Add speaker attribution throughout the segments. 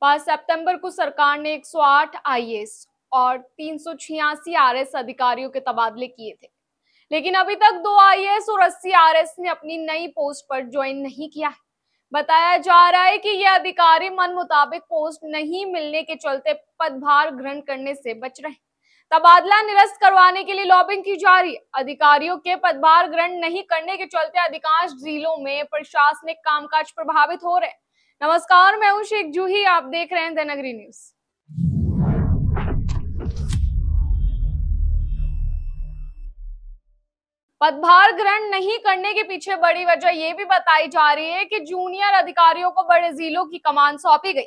Speaker 1: पांच सितंबर को सरकार ने 108 सौ और तीन सौ अधिकारियों के तबादले किए थे लेकिन अभी तक दो आई और अस्सी आर ने अपनी नई पोस्ट पर ज्वाइन नहीं किया है बताया जा रहा है कि ये अधिकारी मन मुताबिक पोस्ट नहीं मिलने के चलते पदभार ग्रहण करने से बच रहे तबादला निरस्त करवाने के लिए लॉबिंग की जा रही है अधिकारियों के पदभार ग्रहण नहीं करने के चलते अधिकांश जिलों में प्रशासनिक कामकाज प्रभावित हो रहे हैं नमस्कार मैं हूं शेख जूही आप देख रहे हैं देनगरी न्यूज पदभार ग्रहण नहीं करने के पीछे बड़ी वजह यह भी बताई जा रही है कि जूनियर अधिकारियों को बड़े जिलों की कमान सौंपी गई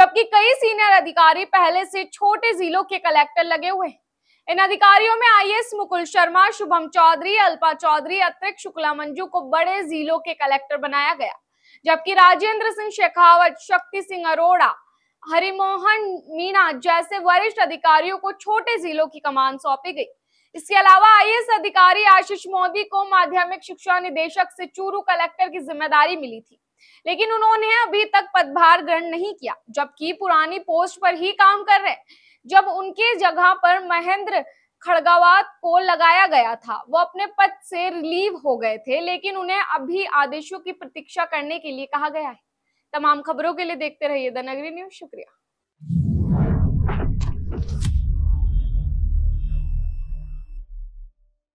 Speaker 1: जबकि कई सीनियर अधिकारी पहले से छोटे जिलों के कलेक्टर लगे हुए हैं इन अधिकारियों में आईएएस मुकुल शर्मा शुभम चौधरी अल्पा चौधरी अतिरिक्त शुक्ला मंजू को बड़े जिलों के कलेक्टर बनाया गया जबकि राजेंद्र सिंह शेखावत शक्ति सिंह अरोड़ा हरिमोहन मीणा जैसे वरिष्ठ अधिकारियों को छोटे जिलों की कमान सौंपी गई इसके अलावा आई अधिकारी आशीष मोदी को माध्यमिक शिक्षा निदेशक से चूरू कलेक्टर की जिम्मेदारी मिली थी लेकिन उन्होंने अभी तक पदभार ग्रहण नहीं किया जबकि पुरानी पोस्ट पर ही काम कर रहे जब उनकी जगह पर महेंद्र खड़गावात को लगाया गया था वो अपने पद से रिलीव हो गए थे लेकिन उन्हें अभी आदेशों की प्रतीक्षा करने के लिए कहा गया है तमाम खबरों के लिए देखते रहिए द नगरी न्यूज शुक्रिया